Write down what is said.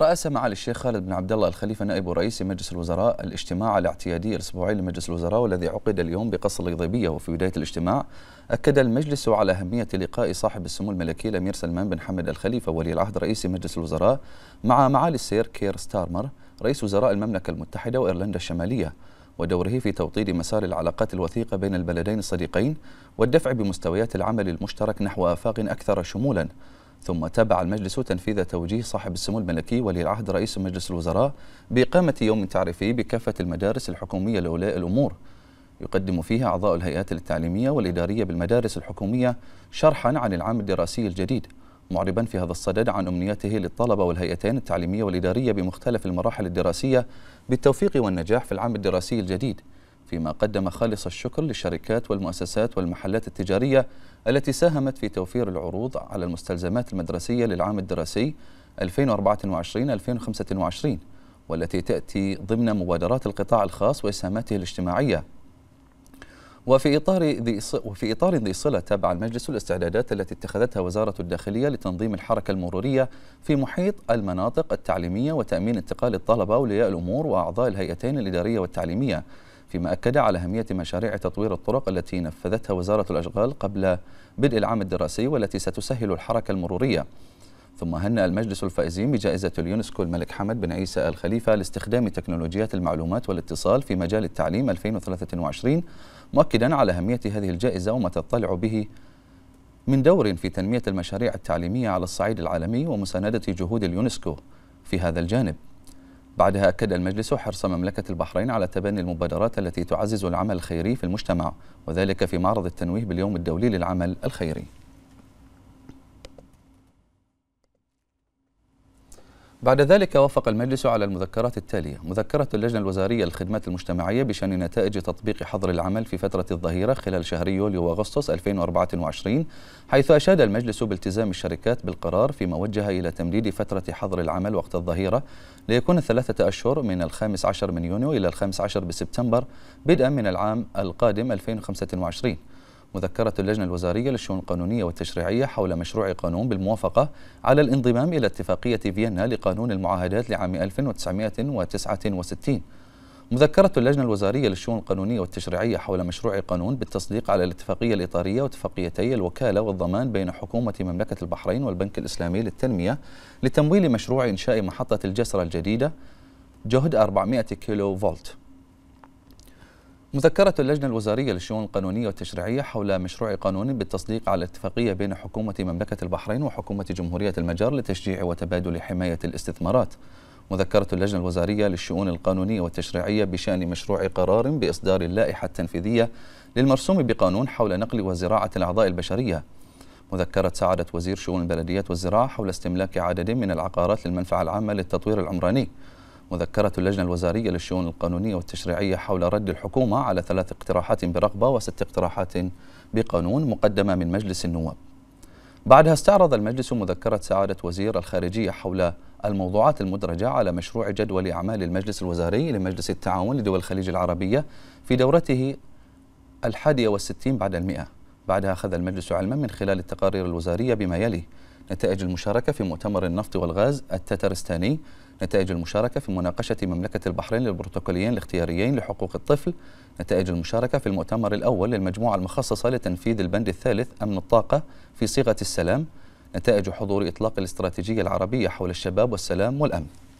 رأس معالي الشيخ خالد بن عبد الله الخليفة نائب رئيس مجلس الوزراء الاجتماع الاعتيادي الأسبوعي لمجلس الوزراء والذي عقد اليوم بقصر القضيبية وفي بداية الاجتماع أكد المجلس على أهمية لقاء صاحب السمو الملكي الأمير سلمان بن حمد الخليفة ولي العهد رئيس مجلس الوزراء مع معالي السير كير ستارمر رئيس وزراء المملكة المتحدة وإيرلندا الشمالية ودوره في توطيد مسار العلاقات الوثيقة بين البلدين الصديقين والدفع بمستويات العمل المشترك نحو آفاق أكثر شمولاً ثم تابع المجلس تنفيذ توجيه صاحب السمو الملكي ولي العهد رئيس مجلس الوزراء بإقامة يوم تعريفي بكافة المدارس الحكومية لأولياء الأمور يقدم فيها أعضاء الهيئات التعليمية والإدارية بالمدارس الحكومية شرحا عن العام الدراسي الجديد معربا في هذا الصدد عن أمنيته للطلبة والهيئتين التعليمية والإدارية بمختلف المراحل الدراسية بالتوفيق والنجاح في العام الدراسي الجديد فيما قدم خالص الشكر للشركات والمؤسسات والمحلات التجارية التي ساهمت في توفير العروض على المستلزمات المدرسية للعام الدراسي 2024-2025 والتي تأتي ضمن مبادرات القطاع الخاص وإسهاماته الاجتماعية وفي إطار ذي وفي إطار ذي صلة تابع المجلس الاستعدادات التي اتخذتها وزارة الداخلية لتنظيم الحركة المرورية في محيط المناطق التعليمية وتأمين انتقال الطلبة أولياء الأمور وأعضاء الهيئتين الإدارية والتعليمية فيما أكد على أهمية مشاريع تطوير الطرق التي نفذتها وزارة الأشغال قبل بدء العام الدراسي والتي ستسهل الحركة المرورية ثم هنأ المجلس الفائزين بجائزة اليونسكو الملك حمد بن عيسى الخليفة لاستخدام تكنولوجيات المعلومات والاتصال في مجال التعليم 2023 مؤكدا على أهمية هذه الجائزة وما تطلع به من دور في تنمية المشاريع التعليمية على الصعيد العالمي ومساندة جهود اليونسكو في هذا الجانب بعدها أكد المجلس حرص مملكة البحرين على تبني المبادرات التي تعزز العمل الخيري في المجتمع وذلك في معرض التنويه باليوم الدولي للعمل الخيري بعد ذلك وافق المجلس على المذكرات التالية مذكرة اللجنة الوزارية للخدمات المجتمعية بشأن نتائج تطبيق حظر العمل في فترة الظهيرة خلال شهر يوليو وأغسطس 2024 حيث أشاد المجلس بالتزام الشركات بالقرار فيما وجه إلى تمديد فترة حظر العمل وقت الظهيرة ليكون ثلاثة أشهر من الخامس عشر من يونيو إلى الخامس عشر بسبتمبر بدءا من العام القادم 2025 مذكرة اللجنة الوزارية للشؤون القانونية والتشريعية حول مشروع قانون بالموافقة على الانضمام إلى اتفاقية فيينا لقانون المعاهدات لعام 1969 مذكرة اللجنة الوزارية للشؤون القانونية والتشريعية حول مشروع قانون بالتصديق على الاتفاقية الإطارية واتفاقيتي الوكالة والضمان بين حكومة مملكة البحرين والبنك الإسلامي للتنمية لتمويل مشروع إنشاء محطة الجسر الجديدة جهد 400 كيلو فولت مذكرة اللجنة الوزارية للشؤون القانونية والتشريعية حول مشروع قانون بالتصديق على اتفاقية بين حكومة مملكة البحرين وحكومة جمهورية المجر لتشجيع وتبادل حماية الاستثمارات مذكرة اللجنة الوزارية للشؤون القانونية والتشريعية بشأن مشروع قرار بإصدار اللائحة التنفيذية للمرسوم بقانون حول نقل وزراعة الأعضاء البشرية مذكرة سعادة وزير شؤون البلديات والزراعة حول استملاك عدد من العقارات للمنفعة العامة للتطوير العمراني مذكرة اللجنة الوزارية للشؤون القانونية والتشريعية حول رد الحكومة على ثلاث اقتراحات برغبة وست اقتراحات بقانون مقدمة من مجلس النواب بعدها استعرض المجلس مذكرة سعادة وزير الخارجية حول الموضوعات المدرجة على مشروع جدول أعمال المجلس الوزاري لمجلس التعاون لدول الخليج العربية في دورته الحادية والستين بعد المئة بعدها أخذ المجلس علما من خلال التقارير الوزارية بما يلي نتائج المشاركة في مؤتمر النفط والغاز التترستاني نتائج المشاركة في مناقشة مملكة البحرين للبروتوكوليين الاختياريين لحقوق الطفل نتائج المشاركة في المؤتمر الأول للمجموعة المخصصة لتنفيذ البند الثالث أمن الطاقة في صيغة السلام نتائج حضور إطلاق الاستراتيجية العربية حول الشباب والسلام والأمن